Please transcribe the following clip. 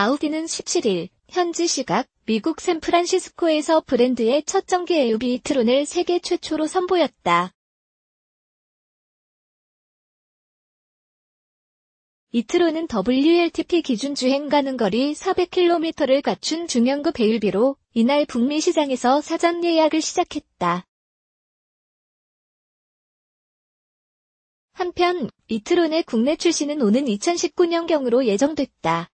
아우디는 17일 현지 시각 미국 샌프란시스코에서 브랜드의 첫 전기 에 u 비 이트론을 세계 최초로 선보였다. 이트론은 WLTP 기준 주행 가능 거리 400km를 갖춘 중형급 배율비로 이날 북미 시장에서 사전 예약을 시작했다. 한편 이트론의 국내 출시는 오는 2019년경으로 예정됐다.